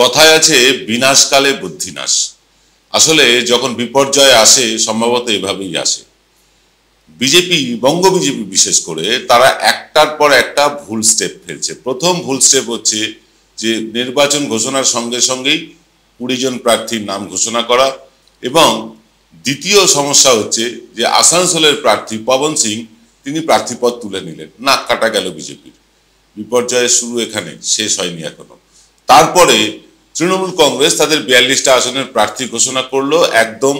কথায় আছে বিনাশকালে বুদ্ধিনাশ আসলে যখন বিপর্যয় আসে সম্ভবত এভাবেই আসে বিজেপি বঙ্গ বিজেপি বিশেষ করে তারা একটার পর একটা ভুল স্টেপ ফেলছে প্রথম ভুল স্টেপ হচ্ছে যে নির্বাচন ঘোষণার সঙ্গে সঙ্গেই কুড়ি জন প্রার্থীর নাম ঘোষণা করা এবং দ্বিতীয় সমস্যা হচ্ছে যে আসানসোলের প্রার্থী পবন সিং তিনি প্রার্থীপদ তুলে নিলেন নাক কাটা গেল বিজেপির বিপর্যয়ের শুরু এখানে শেষ হয়নি এখনো তারপরে তৃণমূল কংগ্রেস তাদের বিয়াল্লিশটা আসনের প্রার্থী ঘোষণা করলো একদম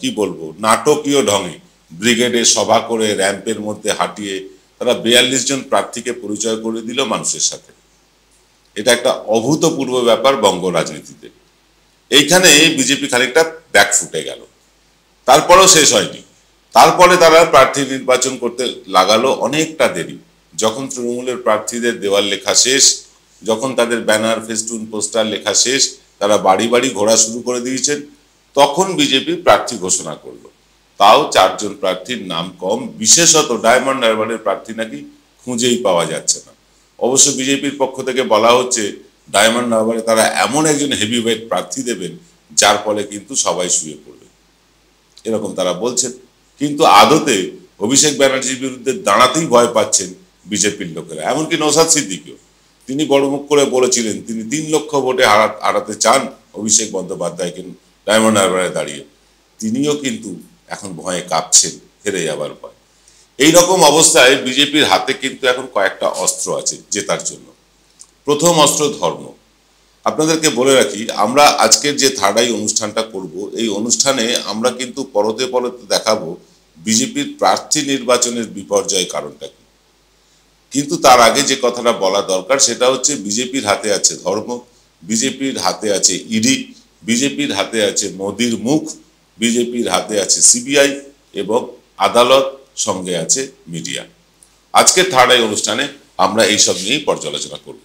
কি বলবো নাটকীয় ঢঙে ব্রিগেডে সভা করে র্যাম্পের মধ্যে হাঁটিয়ে তারা বিয়াল্লিশ জন প্রার্থীকে পরিচয় করে দিল মানুষের সাথে এটা একটা অভূতপূর্ব ব্যাপার বঙ্গ রাজনীতিতে এইখানে বিজেপি খানিকটা ব্যাক ফুটে গেল তারপরেও শেষ হয়নি তারপরে তারা প্রার্থী নির্বাচন করতে লাগালো অনেকটা দেরি যখন তৃণমূলের প্রার্থীদের দেওয়াল লেখা শেষ যখন তাদের ব্যানার ফেস্টুন পোস্টার লেখা শেষ তারা বাড়ি বাড়ি ঘোরা শুরু করে দিয়েছেন তখন বিজেপি প্রার্থী ঘোষণা করলো তাও চারজন প্রার্থীর নাম কম বিশেষত ডায়মন্ড হারবারের প্রার্থী নাকি খুঁজেই পাওয়া যাচ্ছে না অবশ্য বিজেপির পক্ষ থেকে বলা হচ্ছে ডায়মন্ড হারবারে তারা এমন একজন হেভিওয়েট প্রার্থী দেবেন যার ফলে কিন্তু সবাই শুয়ে পড়বে এরকম তারা বলছেন কিন্তু আদতে অভিষেক ব্যানার্জির বিরুদ্ধে দাঁড়াতেই ভয় পাচ্ছেন বিজেপির লোকেরা এমনকি নৌসাদ সিদ্দিকিও তিনি বড়মুখ করে বলেছিলেন তিনি তিন লক্ষ ভোটে হারাতে চান অভিষেক বন্দ্যোপাধ্যায়কে ডায়মন্ড হারবারে দাঁড়িয়ে তিনিও কিন্তু এখন ভয়ে কাঁপছেন হেরে যাবার পর এই রকম অবস্থায় বিজেপির হাতে কিন্তু এখন কয়েকটা অস্ত্র আছে জেতার জন্য প্রথম অস্ত্র ধর্ম আপনাদেরকে বলে রাখি আমরা আজকের যে থার্ডাই অনুষ্ঠানটা করব এই অনুষ্ঠানে আমরা কিন্তু পরতে পরতে দেখাবো বিজেপির প্রার্থী নির্বাচনের বিপর্যয় কারণটা কি কিন্তু তার আগে যে কথাটা বলা দরকার সেটা হচ্ছে বিজেপির হাতে আছে ধর্ম বিজেপির হাতে আছে ইডি বিজেপির হাতে আছে মোদির মুখ বিজেপির হাতে আছে সিবিআই এবং আদালত সঙ্গে আছে মিডিয়া আজকের থার্ড আই অনুষ্ঠানে আমরা এইসব নিয়েই পর্যালোচনা করব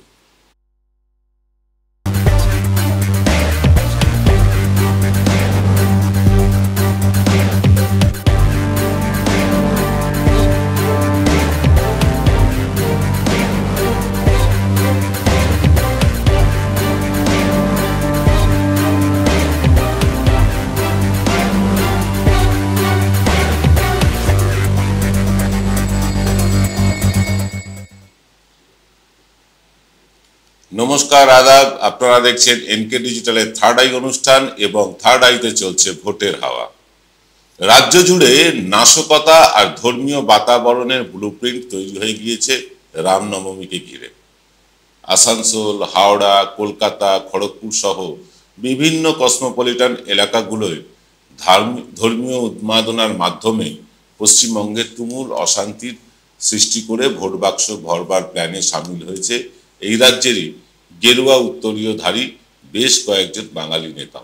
নমস্কার আদাব আপনারা দেখছেন এনকে ডিজিটালের থার্ড আই অনুষ্ঠান এবং থার্ড আইতে চলছে ভোটের হাওয়া রাজ্য জুড়ে নাশকতা আর ধর্মীয় বাতাবরণের ব্লুপ্রিন্ট তৈরি হয়ে গিয়েছে রামনবমীকে ঘিরে আসানসোল হাওড়া কলকাতা খড়গপুর সহ বিভিন্ন কসমোপলিটান এলাকাগুলোয় ধর্মীয় উন্মাদনার মাধ্যমে পশ্চিমবঙ্গে তুমুল অশান্তির সৃষ্টি করে ভোট বাক্স ভরবার প্ল্যানে সামিল হয়েছে এই রাজ্যেরই গেরুয়া উত্তরীয় ধারী বেশ কয়েকজন বাঙালি নেতা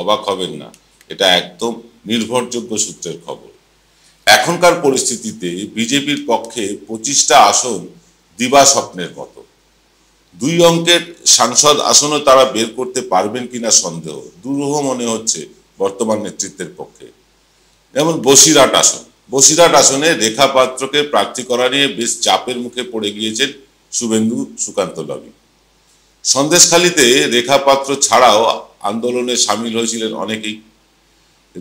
অবাক হবেন না এটা একদম নির্ভরযোগ্য সূত্রের খবর এখনকার পরিস্থিতিতে বিজেপির পক্ষে পঁচিশটা আসন দিবা স্বপ্নের মতো দুই অঙ্কের সাংসদ আসনও তারা বের করতে পারবেন কিনা সন্দেহ দুরূহ মনে হচ্ছে বর্তমান নেতৃত্বের পক্ষে যেমন বসিরাট আসন বসিরাট আসনে রেখা পাত্রকে প্রার্থী করা নিয়ে বেশ চাপের মুখে পড়ে গিয়েছেন শুভেন্দু সুকান্ত লবি সন্দেশখালিতে রেখাপাত্র ছাড়াও আন্দোলনে সামিল হয়েছিলেন অনেকেই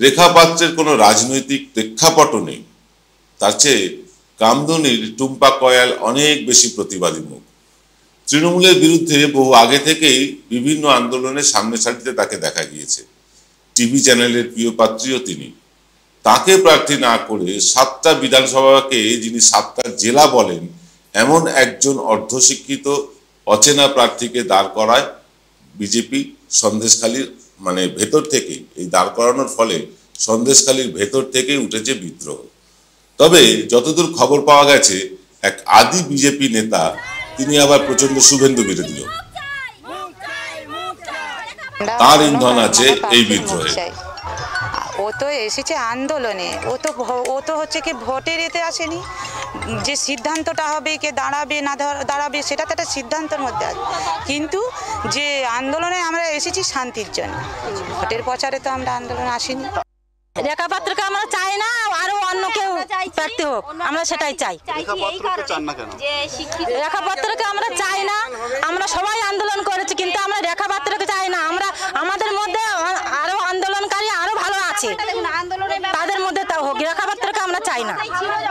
রেখাপাত্রের কোনো রাজনৈতিক প্রেক্ষাপট নেই তার চেয়ে কামদুনির টুম্পা কয়াল অনেক বেশি প্রতিবাদী মুখ তৃণমূলের বিরুদ্ধে বহু আগে থেকেই বিভিন্ন আন্দোলনের সামনে সারিতে তাকে দেখা গিয়েছে টিভি চ্যানেলের প্রিয় পাত্রীও তিনি তাকে প্রার্থী না করে সাতটা বিধানসভাকে যিনি সাতটা জেলা বলেন এমন একজন অর্ধশিক্ষিত অচেনা প্রার্থীকে দাঁড় করায় বিজেপি সন্দেশখালীর মানে ভেতর থেকে এই দাঁড় করানোর ফলে সন্দেশখালীর ভেতর থেকে উঠেছে বিদ্রোহ তবে যতদূর খবর পাওয়া গেছে এক আদি বিজেপি নেতা তিনি আবার প্রচন্ড শুভেন্দু বিরোধী তার ইন্ধন আছে এই বিদ্রোহে ও তো এসেছে আন্দোলনে ও তো ও তো হচ্ছে কি ভোটের এতে আসেনি যে সিদ্ধান্তটা হবে কে দাঁড়াবে না দাঁড়াবে সেটা তো একটা সিদ্ধান্তের মধ্যে আছে কিন্তু যে আন্দোলনে আমরা এসেছি শান্তির জন্য ভোটের প্রচারে তো আমরা আন্দোলন আসিনি রেখা পাত্রকে আমরা চাই না আরো অন্য কেউ প্রার্থী হোক আমরা সেটাই চাই রেখা পাত্রকে আমরা চাই না আমরা সবাই আন্দোলন করেছি কিন্তু আমরা রেখা পাত্রকে চাই না আমরা আমাদের মধ্যে আছে তাদের মধ্যে তাও হোক রেখাবার্তাকে আমরা চাই না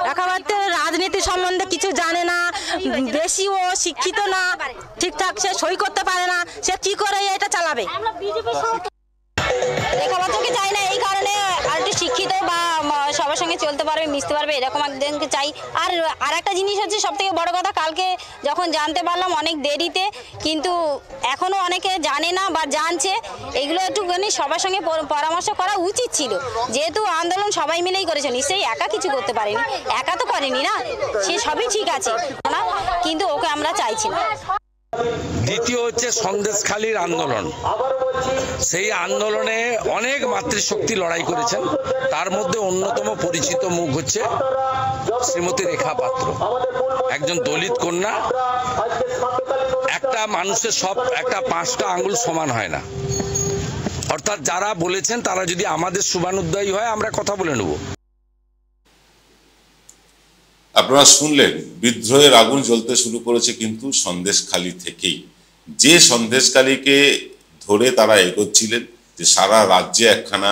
রেখাবার্তা রাজনীতি সম্বন্ধে কিছু জানে না বেশি ও শিক্ষিত না ঠিকঠাক সে সই করতে পারে না সে কি করে এটা চালাবে সবাই মিশতে পারবে এরকম একজনকে চাই আর আর একটা জিনিস হচ্ছে সবথেকে বড় কথা কালকে যখন জানতে পারলাম অনেক দেরিতে কিন্তু এখনও অনেকে জানে না বা জানছে এগুলো একটুখানি সবার সঙ্গে পরামর্শ করা উচিত ছিল যেহেতু আন্দোলন সবাই মিলেই করেছে নিশ্চয়ই একা কিছু করতে পারেনি একা তো করেনি না সে সবই ঠিক আছে কিন্তু ওকে আমরা চাইছি না দ্বিতীয় হচ্ছে সন্দেশখালীর আন্দোলন সেই আন্দোলনে অনেক মাতৃশক্তি লড়াই করেছেন তার মধ্যে অন্যতম পরিচিত মুখ হচ্ছে শ্রীমতী রেখা পাত্র একজন দলিত কন্যা একটা মানুষের সব একটা পাঁচটা আঙ্গুল সমান হয় না অর্থাৎ যারা বলেছেন তারা যদি আমাদের শুভানুদ্দায়ী হয় আমরা কথা বলে নেব আপনারা শুনলেন বিদ্রোহের আগুন জ্বলতে শুরু করেছে কিন্তু সন্দেশখালি থেকেই যে সন্দেশখালীকে ধরে তারা এগোচ্ছিলেন যে সারা রাজ্যে একখানা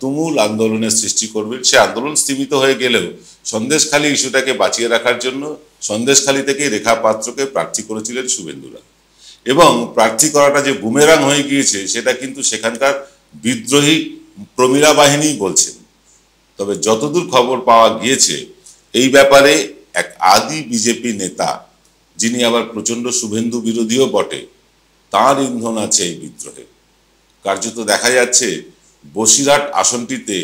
তুমুল আন্দোলনের সৃষ্টি করবেন সে আন্দোলন স্থীমিত হয়ে গেলেও সন্দেশখালী ইস্যুটাকে বাঁচিয়ে রাখার জন্য সন্দেশখালী থেকে রেখা পাত্রকে প্রার্থী করেছিলেন শুভেন্দুরা এবং প্রার্থী করাটা যে বুমেরাং হয়ে গিয়েছে সেটা কিন্তু সেখানকার বিদ্রোহী প্রমীলা বাহিনী বলছেন তবে যতদূর খবর পাওয়া গিয়েছে এই ব্যাপারে এক আদি বিজেপি নেতা যিনি আবার প্রচণ্ড শুভেন্দু বিরোধীও বটে তার ইন্ধন আছে এই বিদ্রোহে কার্যত দেখা যাচ্ছে বসিরহাট আসনটিতে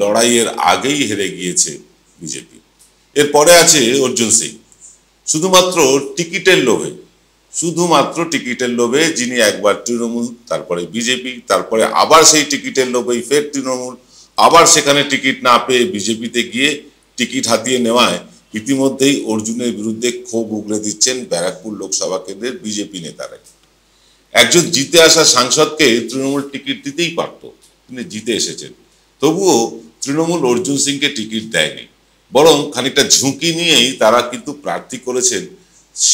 লড়াইয়ের আগেই হেরে গিয়েছে বিজেপি এরপরে আছে অর্জুন সিং শুধুমাত্র টিকিটের লোভে শুধুমাত্র টিকিটের লোভে যিনি একবার তৃণমূল তারপরে বিজেপি তারপরে আবার সেই টিকিটের লোভেই ফের তৃণমূল আবার সেখানে টিকিট না পেয়ে বিজেপিতে গিয়ে টিকিট হাতিয়ে নেওয়ায় ইতিমধ্যেই অর্জুনের বিরুদ্ধে ক্ষোভ উগড়ে দিচ্ছেন ব্যারাকপুর লোকসভা কেন্দ্রের বিজেপি নেতারা একজন জিতে আসা সাংসদকে তৃণমূল টিকিট দিতেই পারত তিনি জিতে এসেছেন তবুও তৃণমূল অর্জুন সিংকে টিকিট দেয়নি বরং খানিকটা ঝুঁকি নিয়েই তারা কিন্তু প্রার্থী করেছেন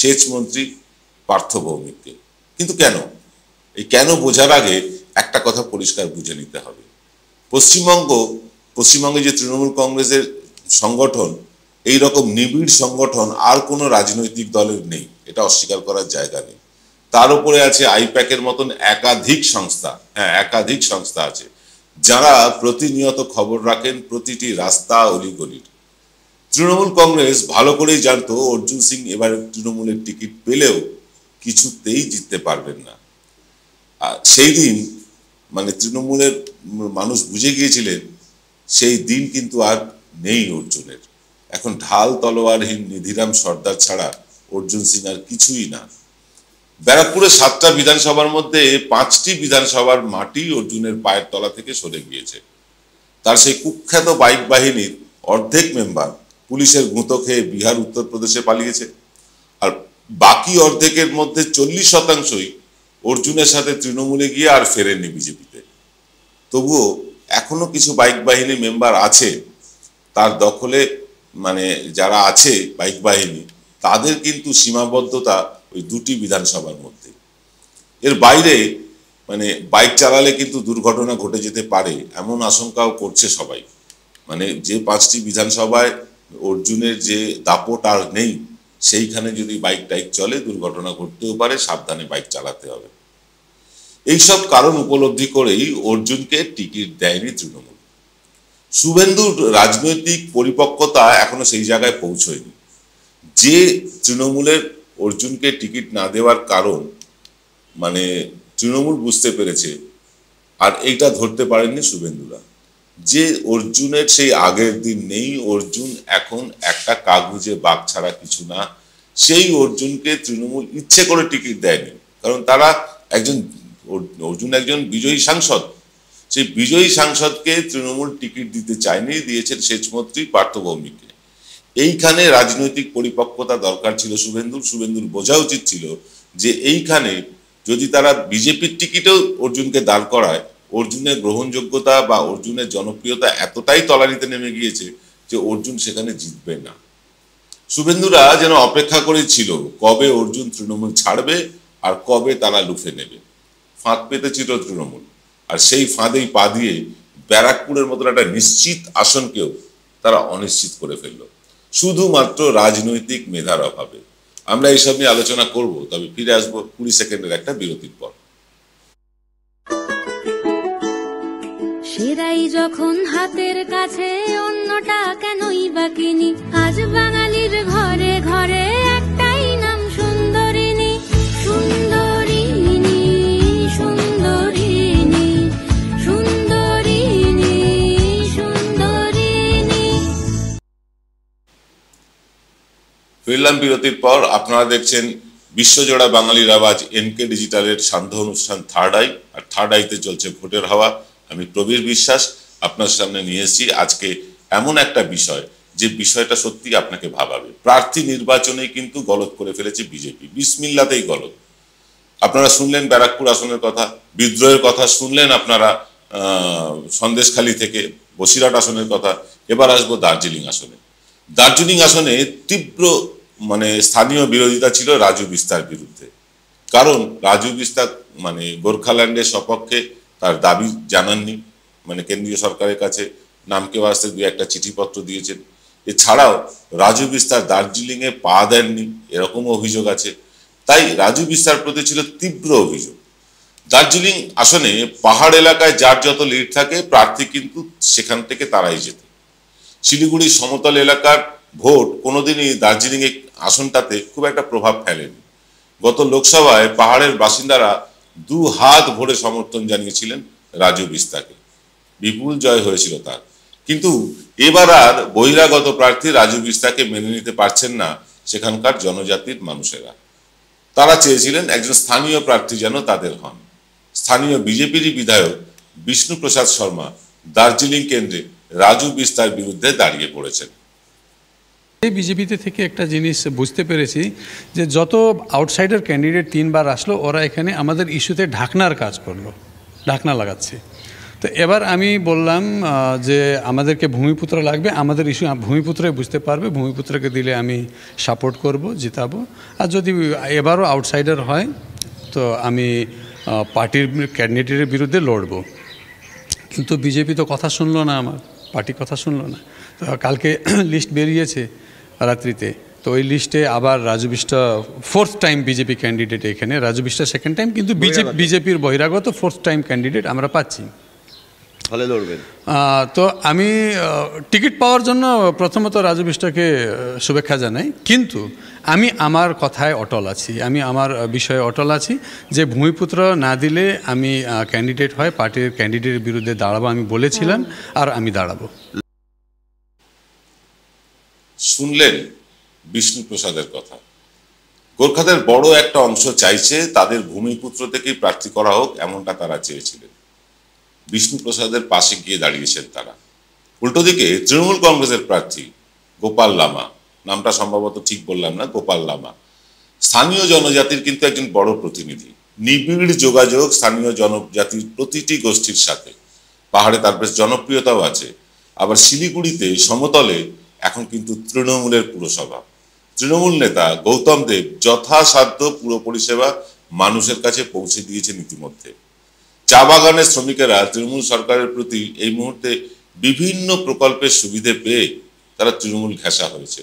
সেচমন্ত্রী পার্থ ভৌমিককে কিন্তু কেন এই কেন বোঝার আগে একটা কথা পরিষ্কার বুঝে নিতে হবে পশ্চিমবঙ্গ পশ্চিমবঙ্গে যে তৃণমূল কংগ্রেসের সংগঠন এই রকম নিবিড় সংগঠন আর কোনো রাজনৈতিক দলের নেই এটা অস্বীকার করার জায়গা নেই তার উপরে আছে আইপ্যাকের মতন একাধিক সংস্থা হ্যাঁ একাধিক সংস্থা আছে যারা প্রতিনিয়ত খবর রাখেন প্রতিটি রাস্তা অলিগলির তৃণমূল কংগ্রেস ভালো করেই জানতো অর্জুন সিং এবার তৃণমূলের টিকিট পেলেও কিছুতেই জিততে পারবেন না সেই দিন মানে তৃণমূলের মানুষ বুঝে গিয়েছিলেন সেই দিন কিন্তু আর নেই অর্জুনের এখন ঢাল তলোয়ারহীন নিধিরাম সর্দার ছাড়া অর্জুন সিং আর কিছুই না ব্যারাকপুরে সাতটা বিধানসভার মধ্যে পাঁচটি বিধানসভার মাটি অর্জুনের পায়ের তলা থেকে সরে গিয়েছে তার সেই কুখ্যাত বাইক বাহিনীর অর্ধেক মেম্বার পুলিশের গুঁতো খেয়ে বিহার উত্তরপ্রদেশে পালিয়েছে আর বাকি অর্ধেকের মধ্যে চল্লিশ শতাংশই অর্জুনের সাথে তৃণমূলে গিয়ে আর ফেরেনি বিজেপিতে তবুও এখনো কিছু বাইক বাহিনী মেম্বার আছে তার দখলে মানে যারা আছে বাইক বাহিনী তাদের কিন্তু সীমাবদ্ধতা ওই দুটি বিধানসভার মধ্যে এর বাইরে মানে বাইক চালালে কিন্তু দুর্ঘটনা ঘটে যেতে পারে এমন আশঙ্কাও করছে সবাই মানে যে পাঁচটি বিধানসভায় অর্জুনের যে দাপট আর নেই সেইখানে যদি বাইক টাইক চলে দুর্ঘটনা ঘটতেও পারে সাবধানে বাইক চালাতে হবে এইসব কারণ উপলব্ধি করেই অর্জুনকে টিকিট দেয়নি তৃণমূল শুভেন্দুর রাজনৈতিক পরিপক্কতা এখনো সেই জায়গায় পৌঁছয়নি যে তৃণমূলের অর্জুনকে টিকিট না দেওয়ার কারণ মানে তৃণমূল বুঝতে পেরেছে আর এইটা ধরতে পারেননি শুভেন্দুরা যে অর্জুনের সেই আগের দিন নেই অর্জুন এখন একটা কাগজে বাঘ ছাড়া কিছু না সেই অর্জুনকে তৃণমূল ইচ্ছে করে টিকিট দেয়নি কারণ তারা একজন অর্জুন একজন বিজয়ী সাংসদ সেই বিজয়ী সাংসদকে তৃণমূল টিকিট দিতে চায়নি দিয়েছেন সেচমন্ত্রী পার্থ ভৌমিককে এইখানে রাজনৈতিক পরিপক্কতা দরকার ছিল শুভেন্দুর শুভেন্দুর বোঝা উচিত ছিল যে এইখানে যদি তারা বিজেপির টিকিটেও অর্জুনকে দাঁড় করায় অর্জুনের গ্রহণযোগ্যতা বা অর্জুনের জনপ্রিয়তা এতটাই তলারিতে নেমে গিয়েছে যে অর্জুন সেখানে জিতবে না শুভেন্দুরা যেন অপেক্ষা করেছিল কবে অর্জুন তৃণমূল ছাড়বে আর কবে তারা লুফে নেবে ফাঁক পেতে ছিল তৃণমূল আর সেই ফাঁদেই পা দিয়ে ব্যারাকপুরের মতন একটা নিশ্চিত আসনকেও তারা অনিশ্চিত করে ফেলল শুধুমাত্র রাজনৈতিক মেধার অভাবে আমরা এইসব নিয়ে আলোচনা করব তবে ফিরে আসবো কুড়ি সেকেন্ডের একটা বিরতির পর সেরাই যখন হাতের কাছে অন্যটা কেনই বা কিনি আজ বাঙালির ঘরে ঘরে বিরলাম বিরতির পর আপনারা দেখছেন বিশ্বজোড়া বাঙালির আওয়াজ এমকে ডিজিটালের সান্ধ্য অনুষ্ঠান থার্ড আই আর থার্ড আইতে চলছে ভোটের হাওয়া আমি প্রবীর বিশ্বাস আপনার সামনে নিয়ে এসেছি আজকে এমন একটা বিষয় যে বিষয়টা সত্যি আপনাকে ভাবাবে প্রার্থী নির্বাচনে কিন্তু গলত করে ফেলেছে বিজেপি বিসমিল্লাতেই গলত আপনারা শুনলেন ব্যারাকপুর আসনের কথা বিদ্রোহের কথা শুনলেন আপনারা সন্দেশখালী থেকে বসিরহাট আসনের কথা এবার আসবো দার্জিলিং আসনে দার্জিলিং আসনে তীব্র মানে স্থানীয় বিরোধিতা ছিল রাজু বিস্তার বিরুদ্ধে কারণ রাজু বিস্তার মানে গোর্খাল্যান্ডের সপক্ষে তার দাবি জানাননি মানে কেন্দ্রীয় সরকারের কাছে নামকে বাসতে দু একটা চিঠিপত্র দিয়েছেন এছাড়াও রাজু বিস্তার দার্জিলিংয়ে পা দেননি এরকম অভিযোগ আছে তাই রাজু বিস্তার প্রতি ছিল তীব্র অভিযোগ দার্জিলিং আসনে পাহাড় এলাকায় যার যত লিড থাকে প্রার্থী কিন্তু সেখান থেকে তারাই যেত শিলিগুড়ির সমতল এলাকার ভোট কোনোদিনই দার্জিলিংয়ে আসনটাতে খুব একটা প্রভাব ফেলেনি গত লোকসভায় পাহাড়ের বাসিন্দারা দু হাত ভরে সমর্থন জানিয়েছিলেন রাজু বিস্তাকে বিপুল জয় হয়েছিল তার কিন্তু এবার আর বহিরাগত প্রার্থী রাজু বিস্তাকে মেনে নিতে পারছেন না সেখানকার জনজাতির মানুষেরা তারা চেয়েছিলেন একজন স্থানীয় প্রার্থী যেন তাদের হন স্থানীয় বিজেপিরই বিধায়ক বিষ্ণুপ্রসাদ শর্মা দার্জিলিং কেন্দ্রে রাজু বিস্তার বিরুদ্ধে দাঁড়িয়ে পড়েছেন এই বিজেপিতে থেকে একটা জিনিস বুঝতে পেরেছি যে যত আউটসাইডার ক্যান্ডিডেট তিনবার আসলো ওরা এখানে আমাদের ইস্যুতে ঢাকনার কাজ করলো ঢাকনা লাগাচ্ছে তো এবার আমি বললাম যে আমাদেরকে ভূমিপুত্র লাগবে আমাদের ইস্যু ভূমিপুত্রে বুঝতে পারবে ভূমিপুত্রকে দিলে আমি সাপোর্ট করব জিতাবো আর যদি এবারও আউটসাইডার হয় তো আমি পার্টির ক্যান্ডিডেটের বিরুদ্ধে লড়ব কিন্তু বিজেপি তো কথা শুনলো না আমার পার্টি কথা শুনলো না তো কালকে লিস্ট বেরিয়েছে রাত্রিতে তো ওই লিস্টে আবার Raju Bista fourth time BJP candidate এখানে রাজু বিষ্টা সেকেন্ড টাইম কিন্তু বিজেপি বিজেপির বহিরাগত ফোর্থ টাইম ক্যান্ডিডেট আমরা পাচ্ছি লড়বেন তো আমি টিকিট পাওয়ার জন্য প্রথমত রাজু বিষ্টাকে শুভেচ্ছা জানাই কিন্তু আমি আমার কথায় অটল আছি আমি আমার বিষয়ে অটল আছি যে ভূমিপুত্র না দিলে আমি ক্যান্ডিডেট হয় পার্টির ক্যান্ডিডেটের বিরুদ্ধে দাঁড়াবো আমি বলেছিলাম আর আমি দাঁড়াবো শুনলেন বিষ্ণুপ্রসাদের কথা গোর্খাদের বড় একটা অংশ চাইছে তাদের ভূমিপুত্র থেকেই প্রার্থী করা হোক এমনটা তারা চেয়েছিলেন বিষ্ণুপ্রসাদের পাশে গিয়ে দাঁড়িয়েছেন তারা উল্টো দিকে তৃণমূল কংগ্রেসের প্রার্থী গোপাল লামা নামটা সম্ভবত ঠিক বললাম না গোপাল লামা স্থানীয় জনজাতির কিন্তু একজন বড় প্রতিনিধি নিবিড় যোগাযোগ স্থানীয় জনজাতির প্রতিটি গোষ্ঠীর সাথে পাহাড়ে তার বেশ জনপ্রিয়তাও আছে আবার শিলিগুড়িতে সমতলে এখন কিন্তু তৃণমূলের পুরসভা তৃণমূল নেতা গৌতম দেব যথাসাধ্য পুর পরিষেবা মানুষের কাছে পৌঁছে দিয়েছেন ইতিমধ্যে চা বাগানের শ্রমিকেরা তৃণমূল সরকারের প্রতি এই মুহূর্তে বিভিন্ন প্রকল্পের সুবিধে পেয়ে তারা তৃণমূল ঘেঁষা হয়েছে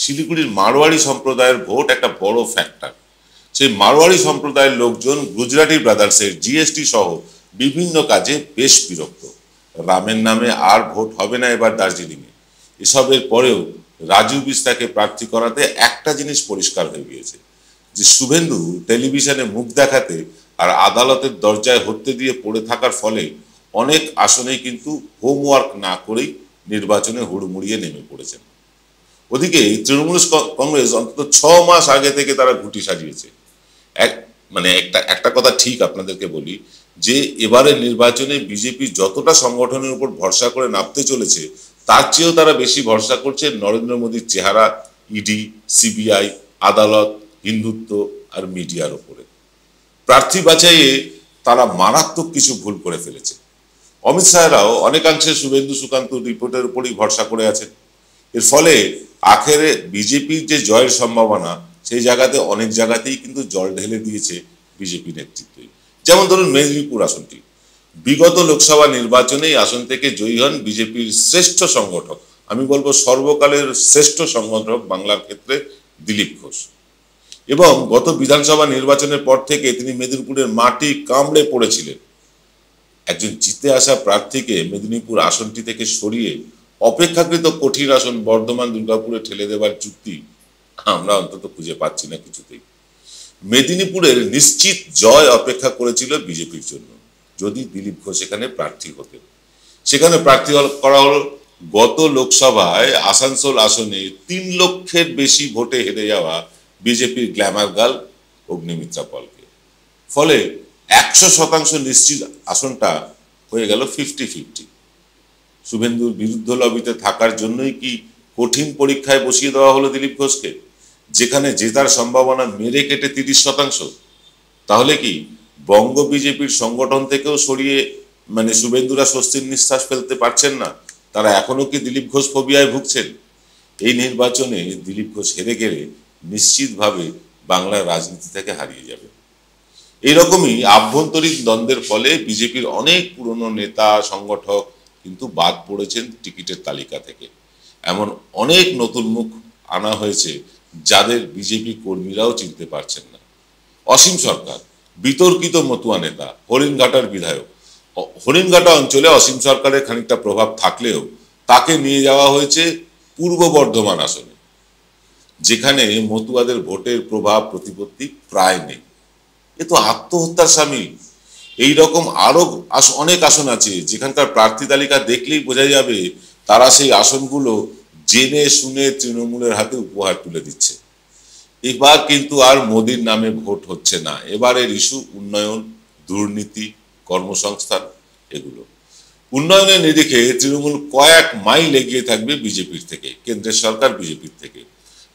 শিলিগুড়ির মারোয়াড়ি সম্প্রদায়ের ভোট একটা বড় ফ্যাক্টর সেই মারোয়াড়ি সম্প্রদায়ের লোকজন গুজরাটি ব্রাদার্সের জিএসটি সহ বিভিন্ন কাজে বেশ বিরক্ত রামের নামে আর ভোট হবে না এবার দার্জিলিংয়ে এসবের পরেও রাজু বিস্তাকে প্রার্থী করাতে একটা জিনিস পরিষ্কার হয়ে গিয়েছে যে শুভেন্দু টেলিভিশনে মুখ দেখাতে আর আদালতের দরজায় হতে দিয়ে পড়ে থাকার ফলে অনেক আসনে কিন্তু হোমওয়ার্ক না করেই নির্বাচনে হুড়মুড়িয়ে নেমে পড়েছেন ওদিকে তৃণমূল কংগ্রেস অন্তত ছ মাস আগে থেকে তারা ঘুটি সাজিয়েছে এক মানে একটা একটা কথা ঠিক আপনাদেরকে বলি যে এবারে নির্বাচনে বিজেপি যতটা সংগঠনের উপর ভরসা করে নামতে চলেছে তার চেয়েও তারা বেশি ভরসা করছে নরেন্দ্র মোদীর চেহারা ইডি e সিবিআই আদালত হিন্দুত্ব আর মিডিয়ার ওপরে প্রার্থী বাছাইয়ে তারা মারাত্মক কিছু ভুল করে ফেলেছে অমিত শাহরাও অনেকাংশে শুভেন্দু সুকান্ত রিপোর্টের উপরই ভরসা করে আছেন এর ফলে আখেরে বিজেপির যে জয়ের সম্ভাবনা সেই জায়গাতে অনেক জায়গাতেই কিন্তু জল ঢেলে দিয়েছে বিজেপি নেতৃত্বই যেমন ধরুন মেদিনীপুর আসনটি বিগত লোকসভা নির্বাচনে আসন থেকে জয়ী হন বিজেপির শ্রেষ্ঠ সংগঠক আমি বলবো সর্বকালের শ্রেষ্ঠ সংগঠক বাংলার ক্ষেত্রে দিলীপ ঘোষ এবং গত বিধানসভা নির্বাচনের পর থেকে তিনি মেদিনীপুরের মাটি কামড়ে পড়েছিলেন একজন জিতে আসা প্রার্থীকে মেদিনীপুর আসনটি থেকে সরিয়ে অপেক্ষাকৃত কঠিন আসন বর্ধমান দুর্গাপুরে ঠেলে দেবার যুক্তি আমরা অন্তত খুঁজে পাচ্ছি না কিছুতেই মেদিনীপুরের নিশ্চিত জয় অপেক্ষা করেছিল বিজেপির জন্য যদি দিলীপ ঘোষ এখানে প্রার্থী হতে সেখানে প্রার্থী করা হল গত লোকসভায় আসানসোল আসনে তিন লক্ষের বেশি ভোটে হেরে যাওয়া বিজেপির গ্ল্যামার গার্ল অগ্নিমিত্রা পলকে ফলে একশো শতাংশ নিশ্চিত আসনটা হয়ে গেল ফিফটি ফিফটি শুভেন্দুর বিরুদ্ধ লবিতে থাকার জন্যই কি কঠিন পরীক্ষায় বসিয়ে দেওয়া হলো দিলীপ ঘোষকে যেখানে জেতার সম্ভাবনা মেরে কেটে তিরিশ শতাংশ তাহলে কি বঙ্গ বিজেপির সংগঠন থেকেও সরিয়ে মানে শুভেন্দুরা স্বস্তির নিঃশ্বাস ফেলতে পারছেন না তারা এখনো কি দিলীপ ঘোষ ফোবিয়ায় ভুগছেন এই নির্বাচনে দিলীপ ঘোষ হেরে গেলে নিশ্চিতভাবে বাংলার রাজনীতি থেকে হারিয়ে যাবে এইরকমই আভ্যন্তরীণ দ্বন্দ্বের ফলে বিজেপির অনেক পুরনো নেতা সংগঠক কিন্তু বাদ পড়েছেন টিকিটের তালিকা থেকে এমন অনেক নতুন মুখ আনা হয়েছে যাদের বিজেপি কর্মীরাও চিনতে পারছেন না অসীম সরকার বিতর্কিত মতুয়া নেতা হরিণঘাটার বিধায়ক হরিণঘাটা অঞ্চলে অসীম সরকারের খানিকটা প্রভাব থাকলেও তাকে নিয়ে যাওয়া হয়েছে পূর্ব বর্ধমান আসনে যেখানে মতুয়াদের ভোটের প্রভাব প্রতিপত্তি প্রায় নেই এ তো আত্মহত্যার স্বামী এই রকম আরো অনেক আসন আছে যেখানকার প্রার্থী তালিকা দেখলেই বোঝা যাবে তারা সেই আসনগুলো জেনে শুনে তৃণমূলের হাতে উপহার তুলে দিচ্ছে এবার কিন্তু আর মোদির নামে ভোট হচ্ছে না এবারের ইস্যু উন্নয়ন দুর্নীতি কর্মসংস্থান এগুলো উন্নয়নের নিরিখে তৃণমূল কয়েক মাইল এগিয়ে থাকবে বিজেপির থেকে কেন্দ্রের সরকার বিজেপির থেকে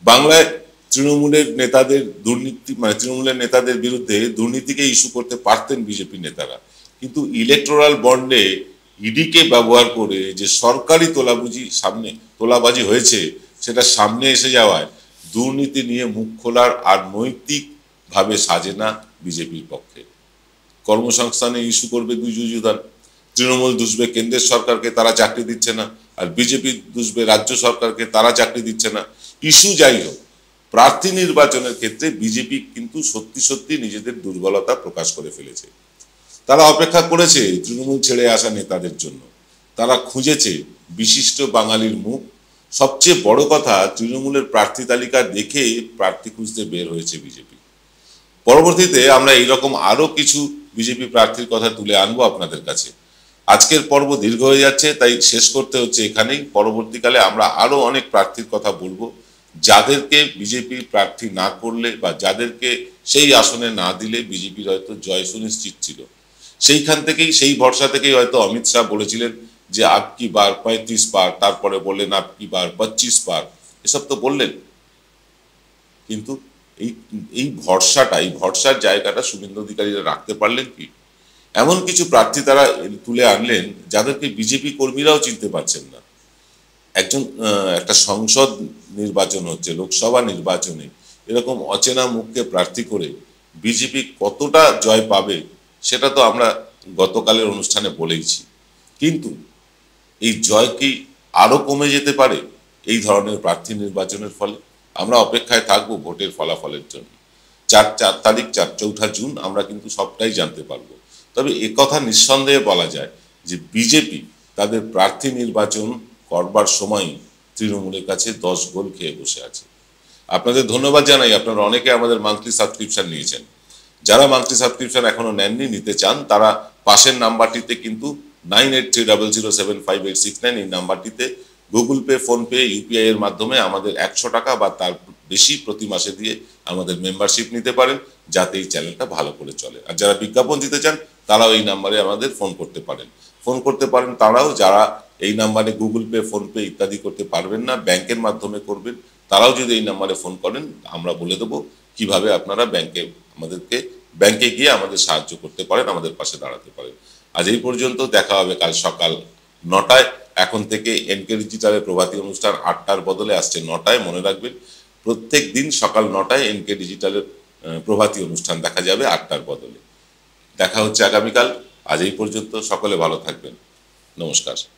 বাংলায় তৃণমূলের নেতাদের দুর্নীতি মানে তৃণমূলের নেতাদের বিরুদ্ধে দুর্নীতিকে ইস্যু করতে পারতেন বিজেপি নেতারা কিন্তু ইলেকট্রাল বন্ডে ইডিকে ব্যবহার করে যে সরকারি তোলাবুজি সামনে তোলাবাজি হয়েছে সেটা সামনে এসে যাওয়ায় দুর্নীতি নিয়ে মুখ খোলার আর নৈতিকভাবে সাজে না বিজেপির পক্ষে কর্মসংস্থানে ইস্যু করবে দুই যুযুদান তৃণমূল দুষবে কেন্দ্রের সরকারকে তারা চাকরি দিচ্ছে না আর বিজেপি দুষবে রাজ্য সরকারকে তারা চাকরি দিচ্ছে না ইস্যু যাই হোক প্রার্থী নির্বাচনের ক্ষেত্রে বিজেপি কিন্তু সত্যি সত্যি নিজেদের দুর্বলতা প্রকাশ করে ফেলেছে তারা অপেক্ষা করেছে তৃণমূল ছেড়ে আসা নেতাদের জন্য তারা খুঁজেছে বিশিষ্ট বাঙালির মুখ সবচেয়ে বড় কথা তৃণমূলের প্রার্থী তালিকা দেখে প্রার্থী খুঁজতে বের হয়েছে বিজেপি পরবর্তীতে আমরা এইরকম আরও কিছু বিজেপি প্রার্থীর কথা তুলে আনবো আপনাদের কাছে আজকের পর্ব দীর্ঘ হয়ে যাচ্ছে তাই শেষ করতে হচ্ছে এখানেই পরবর্তীকালে আমরা আরও অনেক প্রার্থীর কথা বলবো যাদেরকে বিজেপি প্রার্থী না করলে বা যাদেরকে সেই আসনে না দিলে বিজেপির হয়তো জয় সুনিশ্চিত ছিল সেইখান থেকেই সেই ভরসা থেকেই হয়তো অমিত শাহ বলেছিলেন যে আপকি বার পঁয়ত্রিশ বার তারপরে বললেন আপকি বার পঁচিশ বার এসব তো বললেন কিন্তু এই এই ভরসাটা এই ভরসার জায়গাটা শুভেন্দু অধিকারীরা রাখতে পারলেন কি এমন কিছু প্রার্থী তারা তুলে আনলেন যাদেরকে বিজেপি কর্মীরাও চিনতে পারছেন না একজন একটা সংসদ নির্বাচন হচ্ছে লোকসভা নির্বাচনে এরকম অচেনা মুখকে প্রার্থী করে বিজেপি কতটা জয় পাবে সেটা তো আমরা গতকালের অনুষ্ঠানে বলেইছি কিন্তু এই জয় কি আরো কমে যেতে পারে এই ধরনের প্রার্থী নির্বাচনের ফলে আমরা অপেক্ষায় থাকব ভোটের ফলাফলের জন্য চার চার তারিখ চার চৌঠা জুন আমরা কিন্তু সবটাই জানতে পারব তবে একথা নিঃসন্দেহে বলা যায় যে বিজেপি তাদের প্রার্থী নির্বাচন করবার সময় তৃণমূলের কাছে দশ গোল খেয়ে বসে আছে আপনাদের ধন্যবাদ জানাই আপনারা অনেকে আমাদের মান্থলি সাবস্ক্রিপশন নিয়েছেন যারা মান্থলি সাবস্ক্রিপশন এখনো নেননি নিতে চান তারা পাশের নাম্বারটিতে কিন্তু nine eight three double zero seven five eight six nine এই নাম্বারটিতে গুগল পে ফোনপে ইউপিআই এর মাধ্যমে আমাদের একশো টাকা বা তার বেশি প্রতি মাসে দিয়ে আমাদের মেম্বারশিপ নিতে পারেন যাতে এই চ্যানেলটা ভালো করে চলে আর যারা বিজ্ঞাপন দিতে চান তারাও এই নাম্বারে আমাদের ফোন করতে পারেন ফোন করতে পারেন তারাও যারা এই নাম্বারে গুগল পে ফোনপে ইত্যাদি করতে পারবেন না ব্যাংকের মাধ্যমে করবেন তারাও যদি এই নাম্বারে ফোন করেন আমরা বলে দেবো কিভাবে আপনারা ব্যাংকে আমাদেরকে ব্যাংকে গিয়ে আমাদের সাহায্য করতে পারেন আমাদের পাশে দাঁড়াতে পারেন আজ এই পর্যন্ত দেখা হবে কাল সকাল নটায় এখন থেকে এনকে ডিজিটালের প্রভাতী অনুষ্ঠান আটটার বদলে আসছে নটায় মনে রাখবেন প্রত্যেক দিন সকাল নটায় এনকে ডিজিটালের প্রভাতী অনুষ্ঠান দেখা যাবে আটটার বদলে দেখা হচ্ছে আগামীকাল আজ এই পর্যন্ত সকলে ভালো থাকবেন নমস্কার